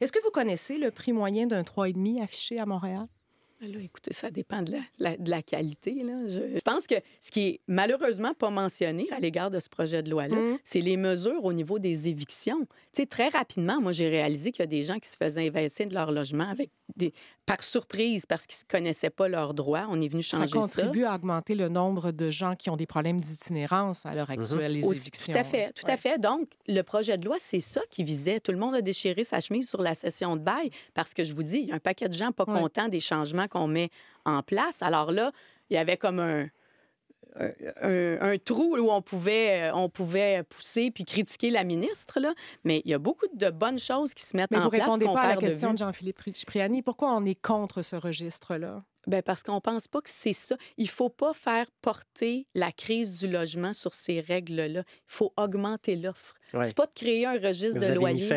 Est-ce que vous connaissez le prix moyen d'un 3,5 affiché à Montréal? Là, écoutez, ça dépend de la, qualité. Je, pense que ce qui est malheureusement pas mentionné à l'égard de ce projet de loi-là, mm. c'est les mesures au niveau des évictions. Tu sais, très rapidement, moi, j'ai réalisé qu'il y a des gens qui se faisaient investir de leur logement avec des... par surprise parce qu'ils ne connaissaient pas leurs droits. On est venu changer ça. Ça contribue à augmenter le nombre de gens qui ont des problèmes d'itinérance à l'heure mm-hmm. actuelle, les évictions. Tout à fait, tout à fait. Donc, le projet de loi, c'est ça qui visait. Tout le monde a déchiré sa chemise sur la session de bail parce que je vous dis, il y a un paquet de gens pas contents des changements qu'on met en place. Alors là, il y avait comme un, un, trou où on pouvait, euh, on pouvait pousser puis critiquer la ministre. Là. Mais il y a beaucoup de bonnes choses qui se mettent en place. Mais vous ne répondez pas à la question de, Jean-Philippe Priani. Pourquoi on est contre ce registre-là? Bien, parce qu'on pense pas que c'est ça. Il faut pas faire porter la crise du logement sur ces règles-là. Il faut augmenter l'offre. Ce n'est pas de créer un registre de loyer.